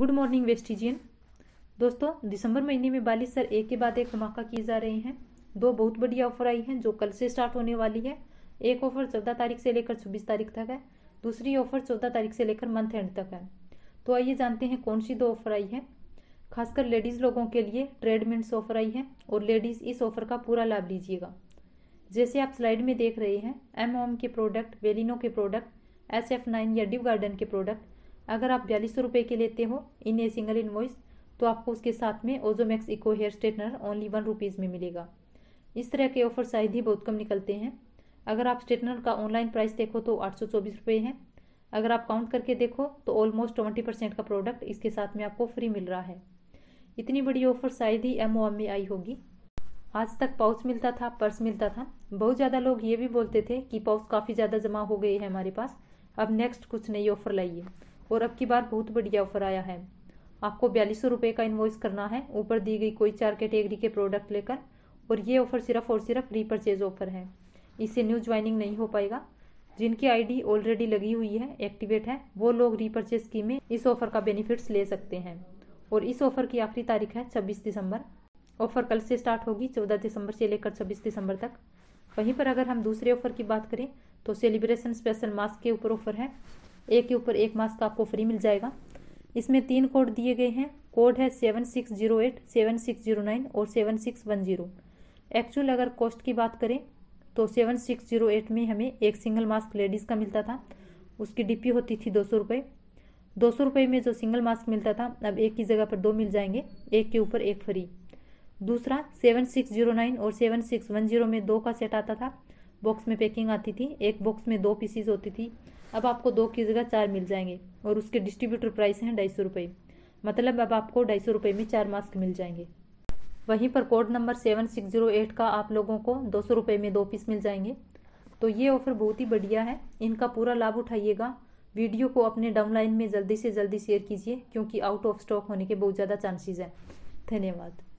good morning वेस्टिजियन दोस्तों दिसंबर महीने में बालिश सर एक के बाद एक धमाका किए जा रहे हैं दो बहुत बढ़िया ऑफर आई हैं जो कल से स्टार्ट होने वाली है एक ऑफर चौदह तारीख से लेकर छब्बीस तारीख तक है दूसरी ऑफर चौदह तारीख से लेकर मंथ एंड तक है तो आइए जानते हैं कौन सी दो ऑफर आई है खासकर लेडीज़ लोगों के लिए ट्रेडमेंट्स ऑफर आई है और लेडीज़ इस ऑफर का पूरा लाभ लीजिएगा जैसे आप स्लाइड में देख रहे हैं एम ओम के प्रोडक्ट वेलिनो के प्रोडक्ट एस एफ नाइन या डिव गार्डन के प्रोडक्ट अगर आप बयालीस सौ रुपये के लेते हो इन ए सिंगल वॉइस तो आपको उसके साथ में ओजोमैक्स eco hair straightener only one rupees में मिलेगा इस तरह के ऑफर शायद ही बहुत कम निकलते हैं अगर आप स्ट्रेटनर का ऑनलाइन प्राइस देखो तो आठ सौ चौबीस रुपये है अगर आप काउंट करके देखो तो ऑलमोस्ट ट्वेंटी परसेंट का प्रोडक्ट इसके साथ में आपको फ्री मिल रहा है इतनी बड़ी ऑफर शायद ही एम में आई होगी आज तक पाउच मिलता था पर्स मिलता था बहुत ज़्यादा लोग ये भी बोलते थे कि पाउच काफ़ी ज़्यादा जमा हो गए हैं हमारे पास अब नेक्स्ट कुछ नई ऑफर लाइए और अब की बार बहुत बढ़िया ऑफर आया है आपको बयालीस सौ का इन्वॉइस करना है ऊपर दी गई कोई चार कैटेगरी के प्रोडक्ट लेकर और ये ऑफर सिर्फ और सिर्फ रीपरचेज ऑफर है इससे न्यू ज्वाइनिंग नहीं हो पाएगा जिनकी आईडी ऑलरेडी लगी हुई है एक्टिवेट है वो लोग रीपरचेज स्कीम में इस ऑफर का बेनिफिट्स ले सकते हैं और इस ऑफर की आखिरी तारीख है छब्बीस दिसंबर ऑफर कल से स्टार्ट होगी चौदह दिसंबर से लेकर छब्बीस दिसंबर तक वहीं पर अगर हम दूसरे ऑफर की बात करें तो सेलिब्रेशन स्पेशल मास्क के ऊपर ऑफर है एक के ऊपर एक मास्क आपको फ्री मिल जाएगा इसमें तीन कोड दिए गए हैं कोड है seven six zero eight seven six zero nine और seven six one zero actual अगर कॉस्ट की बात करें तो सेवन सिक्स जीरो एट में हमें एक सिंगल मास्क लेडीज़ का मिलता था उसकी डिपी होती थी दो सौ रुपये दो सौ रुपये में जो सिंगल मास्क मिलता था अब एक की जगह पर दो मिल जाएंगे एक के ऊपर एक फ्री दूसरा सेवन सिक्स जीरो नाइन और सेवन सिक्स वन जीरो में दो का सेट आता था बॉक्स में पैकिंग आती थी एक बॉक्स में दो पीसीज होती थी अब आपको दो की जगह चार मिल जाएंगे और उसके डिस्ट्रीब्यूटर प्राइस हैं ढाई सौ रुपये मतलब अब आपको ढाई सौ रुपये में चार मास्क मिल जाएंगे वहीं पर code number seven six zero eight का आप लोगों को दो सौ रुपये में दो पीस मिल जाएंगे तो ये ऑफ़र बहुत ही बढ़िया है इनका पूरा लाभ उठाइएगा वीडियो को अपने डाउनलाइन में जल्दी से जल्दी शेयर कीजिए क्योंकि आउट ऑफ स्टॉक होने के बहुत ज़्यादा चांसेज़ हैं धन्यवाद